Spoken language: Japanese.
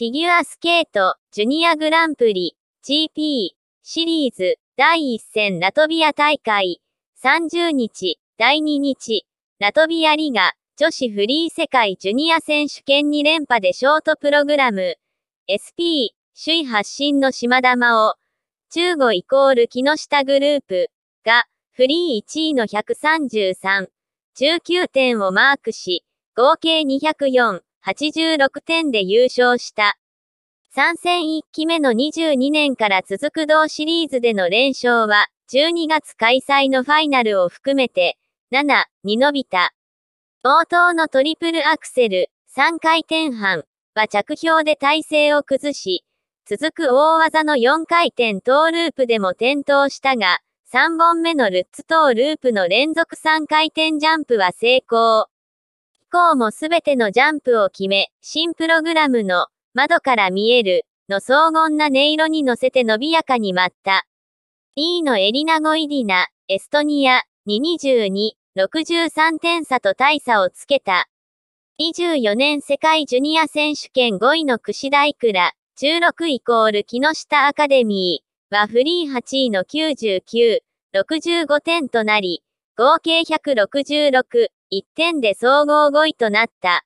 フィギュアスケート、ジュニアグランプリ、GP、シリーズ、第1戦ラトビア大会、30日、第2日、ラトビアリガ、女子フリー世界ジュニア選手権2連覇でショートプログラム、SP、首位発進の島田真央、中5イコール木下グループ、が、フリー1位の133、19点をマークし、合計204、86点で優勝した。参戦1期目の22年から続く同シリーズでの連勝は、12月開催のファイナルを含めて、7、に伸びた。冒頭のトリプルアクセル、3回転半は着氷で体勢を崩し、続く大技の4回転トーループでも転倒したが、3本目のルッツトーループの連続3回転ジャンプは成功。降もすべてのジャンプを決め、新プログラムの窓から見えるの荘厳な音色に乗せて伸びやかに舞った。E のエリナ・ゴイディナ、エストニア、222、63点差と大差をつけた。24年世界ジュニア選手権5位の串田いくら、16イコール木下アカデミーはフリー8位の99、65点となり、合計166、1点で総合5位となった。